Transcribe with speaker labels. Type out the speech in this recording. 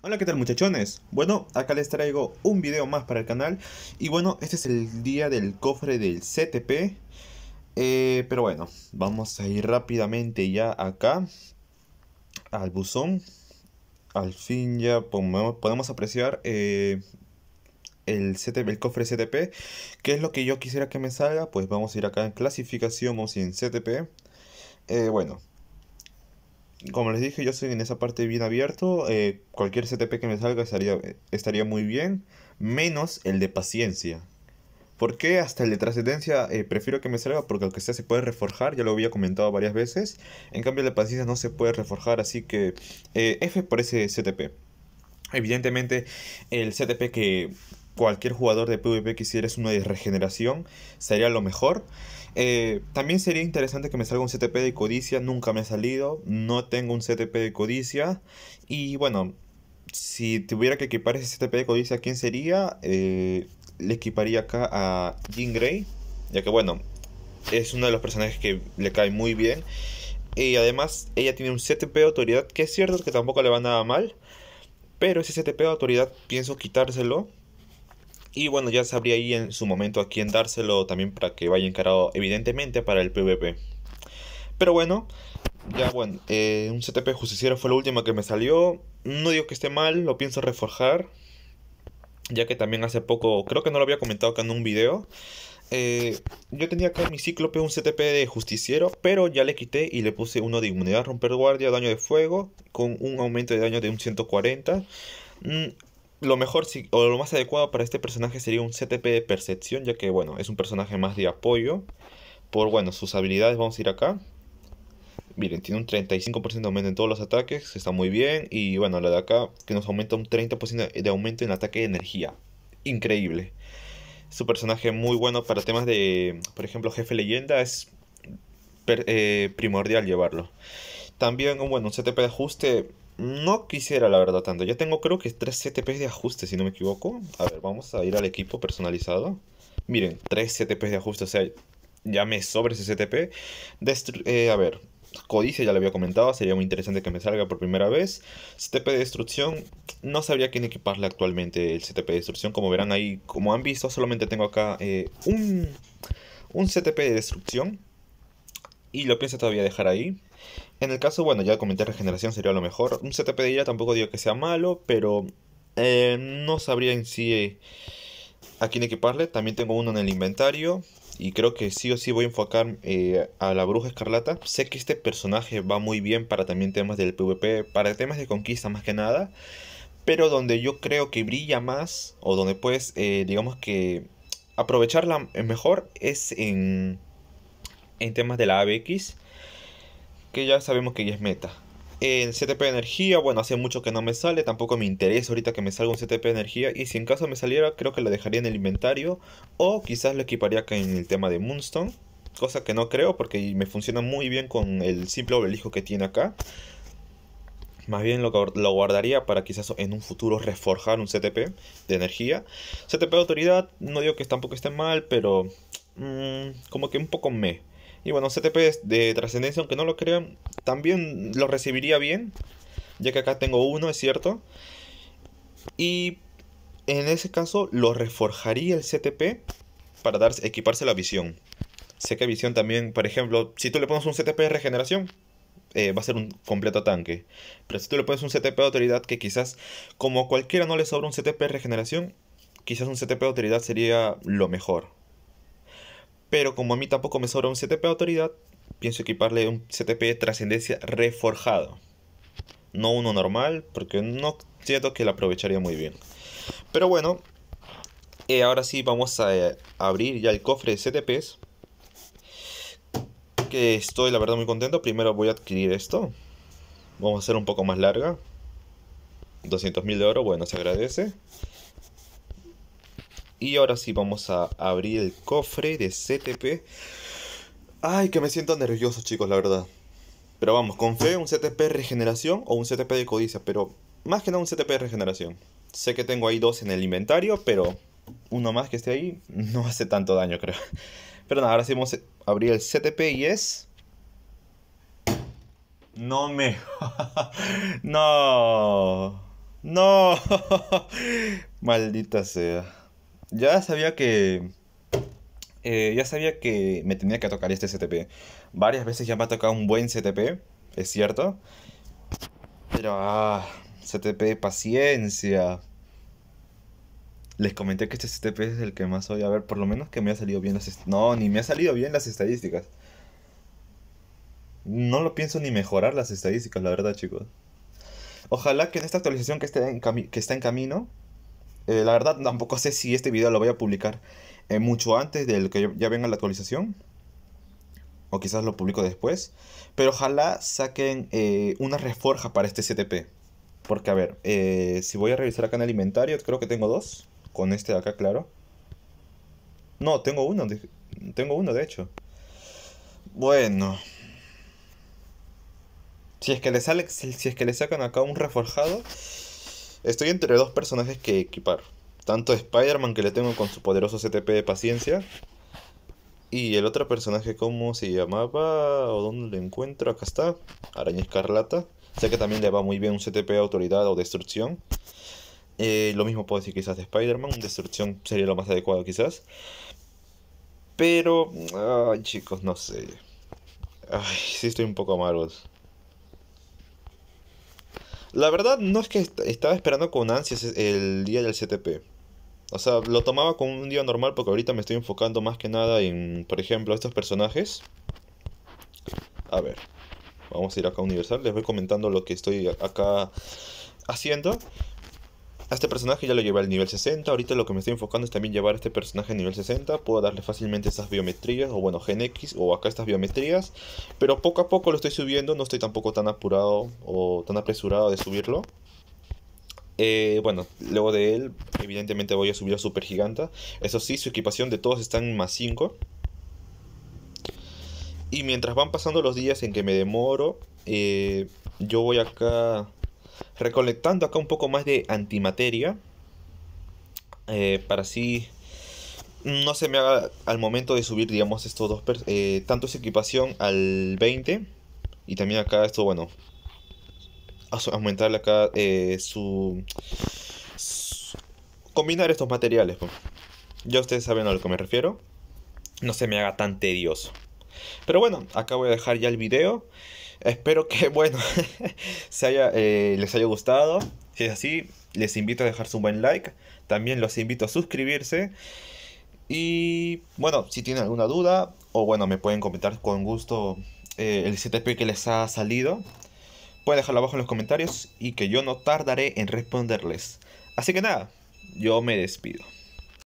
Speaker 1: Hola qué tal muchachones, bueno acá les traigo un video más para el canal y bueno este es el día del cofre del CTP eh, pero bueno vamos a ir rápidamente ya acá al buzón al fin ya podemos apreciar eh, el, cofre CTP que es lo que yo quisiera que me salga pues vamos a ir acá en clasificación, vamos a en CTP eh, bueno, como les dije, yo soy en esa parte bien abierto. Eh, cualquier CTP que me salga estaría, estaría muy bien, menos el de paciencia. ¿Por qué hasta el de trascendencia eh, prefiero que me salga? Porque aunque sea se puede reforjar, ya lo había comentado varias veces. En cambio, el de paciencia no se puede reforjar, así que eh, F por ese CTP. Evidentemente, el CTP que, cualquier jugador de PvP que es una de regeneración, sería lo mejor. Eh, también sería interesante que me salga un CTP de codicia, nunca me ha salido, no tengo un CTP de codicia y bueno, si tuviera que equipar ese CTP de codicia, ¿quién sería? Eh, le equiparía acá a Jean Grey, ya que bueno, es uno de los personajes que le cae muy bien. Y además, ella tiene un CTP de autoridad, que es cierto que tampoco le va nada mal. Pero ese CTP de autoridad pienso quitárselo y bueno, ya sabría ahí en su momento a quién dárselo también para que vaya encarado evidentemente para el PvP. Pero bueno, ya bueno, eh, un CTP justiciero fue lo último que me salió. No digo que esté mal, lo pienso reforjar. Ya que también hace poco, creo que no lo había comentado acá en un video. Eh, yo tenía acá en mi cíclope un CTP de justiciero, pero ya le quité y le puse uno de inmunidad, romper guardia, daño de fuego, con un aumento de daño de un 140 lo mejor o lo más adecuado para este personaje sería un CTP de percepción, ya que bueno, es un personaje más de apoyo. Por bueno, sus habilidades vamos a ir acá. Miren, tiene un 35% de aumento en todos los ataques, está muy bien. Y bueno, la de acá, que nos aumenta un 30% de aumento en ataque de energía. Increíble. su un personaje muy bueno para temas de, por ejemplo, jefe leyenda, es eh, primordial llevarlo. También, bueno, un CTP de ajuste no quisiera, la verdad, tanto. Ya tengo creo que 3 CTP de ajuste, si no me equivoco. A ver, vamos a ir al equipo personalizado. Miren, 3 CTP de ajuste, o sea, ya me sobre ese CTP. Eh, a ver, Codice ya lo había comentado, sería muy interesante que me salga por primera vez. CTP de destrucción, no sabría quién equiparle actualmente el CTP de destrucción. Como verán ahí, como han visto, solamente tengo acá eh, un, un CTP de destrucción. Y lo pienso todavía dejar ahí. En el caso, bueno, ya comenté regeneración sería lo mejor. Un CTP de ira tampoco digo que sea malo, pero eh, no sabría en sí eh, a quién equiparle. También tengo uno en el inventario. Y creo que sí o sí voy a enfocar eh, a la bruja escarlata. Sé que este personaje va muy bien para también temas del PvP, para temas de conquista más que nada. Pero donde yo creo que brilla más, o donde puedes, digamos que, aprovecharla mejor, es en, en temas de la ABX que ya sabemos que ya es meta. En CTP de energía, bueno, hace mucho que no me sale, tampoco me interesa ahorita que me salga un CTP de energía y si en caso me saliera creo que lo dejaría en el inventario o quizás lo equiparía acá en el tema de Moonstone, cosa que no creo porque me funciona muy bien con el simple obelijo que tiene acá. Más bien lo, guardaría para quizás en un futuro reforjar un CTP de energía. CTP de autoridad, no digo que tampoco esté mal, pero mm, como que un poco me... Y bueno, CTP de trascendencia, aunque no lo crean, también lo recibiría bien, ya que acá tengo uno, es cierto. Y en ese caso lo reforjaría el CTP para dar, equiparse la visión. Sé que visión también, por ejemplo, si tú le pones un CTP de regeneración, eh, va a ser un completo tanque. Pero si tú le pones un CTP de autoridad que quizás, como cualquiera no le sobra un CTP de regeneración, quizás un CTP de autoridad sería lo mejor. Pero como a mí tampoco me sobra un CTP de autoridad, pienso equiparle un CTP de trascendencia reforjado. No uno normal, porque no siento que lo aprovecharía muy bien. Pero bueno, eh, ahora sí vamos a eh, abrir ya el cofre de CTPs. Que estoy la verdad muy contento. Primero voy a adquirir esto. Vamos a hacer un poco más larga. 200.000 de oro, bueno, se agradece. Y ahora sí vamos a abrir el cofre de CTP. Ay, que me siento nervioso, chicos, la verdad. Pero vamos, con fe, un CTP regeneración o un CTP de codicia, pero más que nada un CTP de regeneración. Sé que tengo ahí dos en el inventario, pero uno más que esté ahí no hace tanto daño, creo. Pero nada, ahora sí vamos a abrir el CTP y es... No me... no... No... Maldita sea ya sabía que... Eh, ya sabía que me tenía que tocar este CTP. Varias veces ya me ha tocado un buen CTP, es cierto. Pero, ah, CTP, paciencia. Les comenté que este CTP es el que más voy A ver, por lo menos que me ha salido bien las... No, ni me ha salido bien las estadísticas. No lo pienso ni mejorar las estadísticas, la verdad, chicos. Ojalá que en esta actualización que, que está en camino eh, la verdad tampoco sé si este video lo voy a publicar eh, mucho antes del que ya venga la actualización. O quizás lo publico después. Pero ojalá saquen eh, una reforja para este CTP. Porque a ver, si voy a revisar acá en el inventario, creo que tengo dos. Con este de acá, claro. No, tengo uno. tengo uno, de hecho. Bueno. Si es que le sale. si es que le sacan acá un reforjado Estoy entre dos personajes que equipar. Tanto Spider-Man que le tengo con su poderoso CTP de paciencia. Y el otro personaje, ¿cómo se llamaba? ¿O dónde lo encuentro? Acá está. Araña Escarlata. Sé que también le va muy bien un CTP de autoridad o destrucción. Eh, lo mismo puedo decir quizás de Spider-Man. Destrucción sería lo más adecuado quizás. Pero... Ay chicos, no sé. Ay, sí estoy un poco amargo. La verdad no es que estaba esperando con ansias e-, el día del CTP. O sea, lo tomaba como un día normal porque ahorita me estoy enfocando más que nada en, por ejemplo, estos personajes. A ver, vamos a ir acá a Universal. Les voy comentando lo que estoy acá haciendo. A este personaje ya lo llevé al nivel 60, ahorita lo que me estoy enfocando es también llevar a este personaje al nivel 60, puedo darle fácilmente estas biometrías, o bueno, Gen X, o acá estas biometrías, pero poco a poco lo estoy subiendo, no estoy tampoco tan apurado o tan apresurado de subirlo. Eh, bueno, luego de él, evidentemente voy a subir a Super Giganta. Eso sí, su equipación de todos está en más 5. Y mientras van pasando los días en que me demoro, eh, yo voy acá Recolectando acá un poco más de antimateria. Eh, para así no se me haga al momento de subir, digamos, estos dos, eh, tanto es equipación al 20 y también acá esto, bueno, aumentarle acá eh, su, combinar estos materiales. Pues. Ya ustedes saben a lo que me refiero. No se me haga tan tedioso. Pero bueno, acá voy a dejar ya el video. Espero que, bueno, se eh, les haya gustado. Si es así, les invito a dejarse un buen like. También los invito a suscribirse. Y bueno, si tienen alguna duda, o bueno, me pueden comentar con gusto eh, el CTP que les ha salido. Pueden dejarlo abajo en los comentarios y que yo no tardaré en responderles. Así que nada, yo me despido.